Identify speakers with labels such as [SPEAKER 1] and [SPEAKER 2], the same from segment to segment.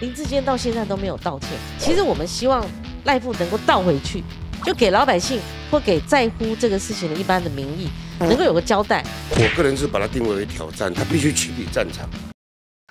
[SPEAKER 1] 林志坚到现在都没有道歉，其实我们希望赖富能够倒回去，就给老百姓或给在乎这个事情的一般的民意，能够有个交代。
[SPEAKER 2] 我个人是把它定位为挑战，他必须取缔战场。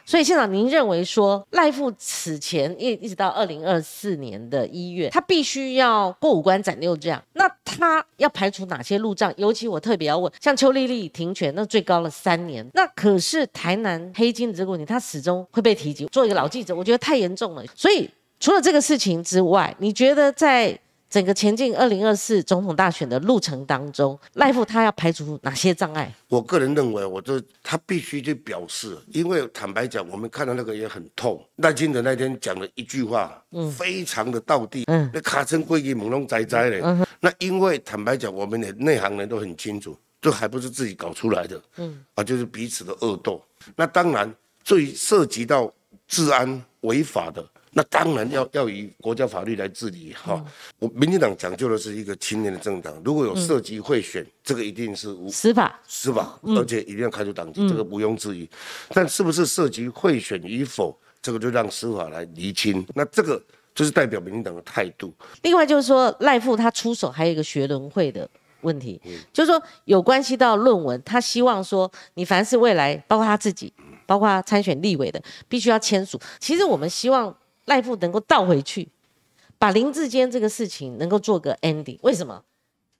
[SPEAKER 1] 所以，县长，您认为说赖富此前一一直到二零二四年的一月，他必须要过五关斩六将，那他要排除哪些路障？尤其我特别要问，像邱丽丽停权，那最高了三年，那可是台南黑金的这个问题，他始终会被提及。做一个老记者，我觉得太严重了。所以，除了这个事情之外，你觉得在？整个前进二零二四总统大选的路程当中，赖傅他要排除哪些障碍？
[SPEAKER 2] 我个人认为，我这他必须去表示，因为坦白讲，我们看到那个也很痛。赖清德那天讲了一句话，嗯，非常的倒地，嗯，那卡称归于朦胧仔仔嘞。嗯哼，那因为坦白讲，我们的内行人都很清楚，这还不是自己搞出来的，嗯，啊，就是彼此的恶斗。那当然，最涉及到治安违法的。那当然要要以国家法律来治理哈。我民进党讲究的是一个青年的政党，如果有涉及贿选，这个一定是司法司法，而且一定要开除党籍，这个毋庸置疑。但是不是涉及贿选与否，这个就让司法来厘清。那这个就是代表民进党的态度。
[SPEAKER 1] 另外就是说赖富他出手还有一个学伦会的问题，就是说有关系到论文，他希望说你凡是未来包括他自己，包括参选立委的，必须要签署。其实我们希望。赖富能够倒回去，把林志坚这个事情能够做个 ending，为什么？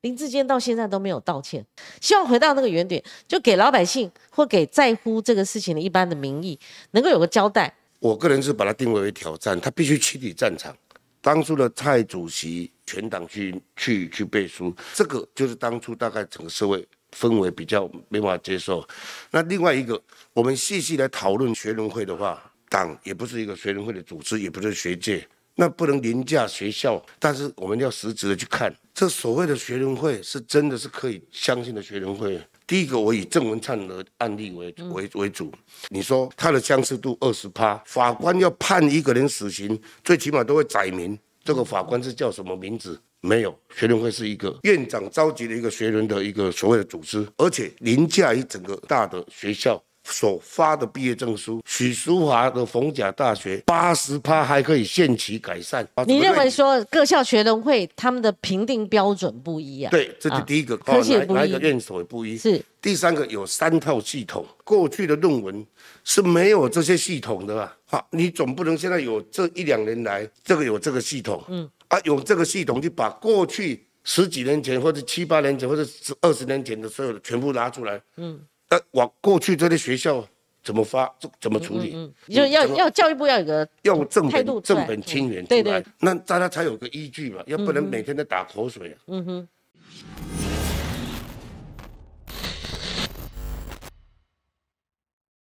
[SPEAKER 1] 林志坚到现在都没有道歉。希望回到那个原点，就给老百姓或给在乎这个事情的一般的民意，能够有个交代。
[SPEAKER 2] 我个人是把它定位为挑战，他必须清理战场。当初的蔡主席全党去去去背书，这个就是当初大概整个社会氛围比较没办法接受。那另外一个，我们细细来讨论学联会的话。党也不是一个学生会的组织，也不是学界，那不能凌驾学校。但是我们要实质的去看，这所谓的学生会是真的是可以相信的学生会。第一个，我以郑文灿的案例为为为主，你说他的相似度二十八，法官要判一个人死刑，最起码都会载明这个法官是叫什么名字。没有学生会是一个院长召集的一个学联的一个所谓的组织，而且凌驾于整个大的学校。所发的毕业证书，许淑华的逢甲大学八十趴还可以限期改善。你认为
[SPEAKER 1] 说各校学伦会他们的评定标准不一样？对，这是第一个，可喜不一。院
[SPEAKER 2] 所也不一。是第三个，有三套系统。过去的论文是没有这些系统的，好，你总不能现在有这一两年来，这个有这个系统，嗯，啊，有这个系统就把过去十几年前或者七八年前或者二十年前的所有全部拿出来，嗯。呃，往过去这些学校怎么发，怎怎么处理？嗯嗯嗯，就要要
[SPEAKER 1] 教育部要有个
[SPEAKER 2] 要正本正本清源出来，对那大家才有个依据嘛，要不能每天都打口水啊。
[SPEAKER 1] 嗯哼。